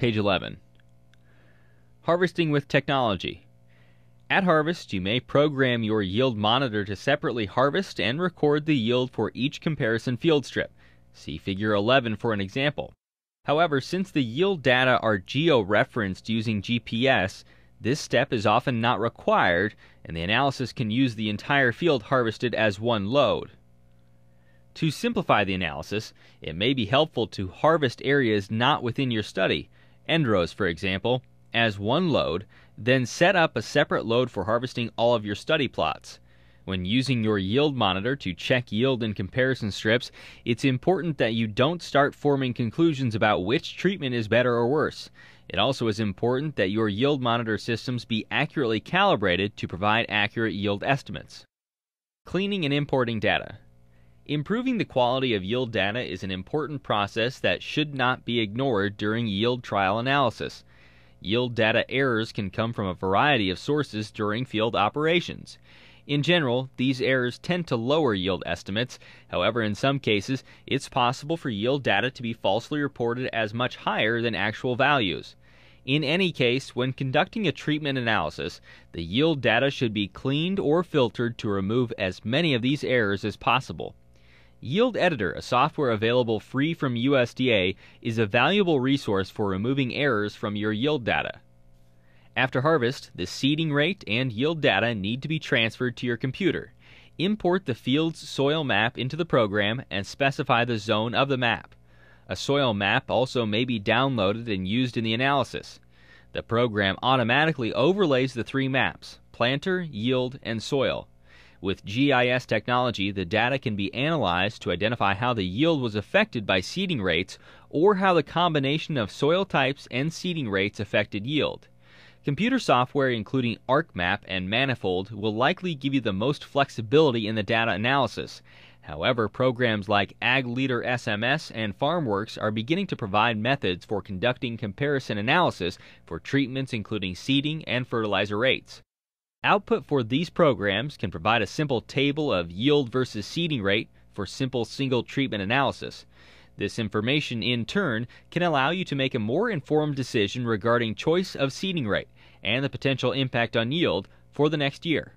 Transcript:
page 11. Harvesting with technology. At harvest, you may program your yield monitor to separately harvest and record the yield for each comparison field strip. See figure 11 for an example. However, since the yield data are geo-referenced using GPS, this step is often not required, and the analysis can use the entire field harvested as one load. To simplify the analysis, it may be helpful to harvest areas not within your study, Endros, for example, as one load, then set up a separate load for harvesting all of your study plots. When using your yield monitor to check yield and comparison strips, it's important that you don't start forming conclusions about which treatment is better or worse. It also is important that your yield monitor systems be accurately calibrated to provide accurate yield estimates. Cleaning and importing data. Improving the quality of yield data is an important process that should not be ignored during yield trial analysis. Yield data errors can come from a variety of sources during field operations. In general, these errors tend to lower yield estimates. However, in some cases, it's possible for yield data to be falsely reported as much higher than actual values. In any case, when conducting a treatment analysis, the yield data should be cleaned or filtered to remove as many of these errors as possible. Yield Editor, a software available free from USDA, is a valuable resource for removing errors from your yield data. After harvest, the seeding rate and yield data need to be transferred to your computer. Import the field's soil map into the program and specify the zone of the map. A soil map also may be downloaded and used in the analysis. The program automatically overlays the three maps, planter, yield, and soil, with GIS technology, the data can be analyzed to identify how the yield was affected by seeding rates or how the combination of soil types and seeding rates affected yield. Computer software, including ArcMap and Manifold, will likely give you the most flexibility in the data analysis. However, programs like AgLeader SMS and FarmWorks are beginning to provide methods for conducting comparison analysis for treatments including seeding and fertilizer rates. Output for these programs can provide a simple table of yield versus seeding rate for simple single treatment analysis. This information, in turn, can allow you to make a more informed decision regarding choice of seeding rate and the potential impact on yield for the next year.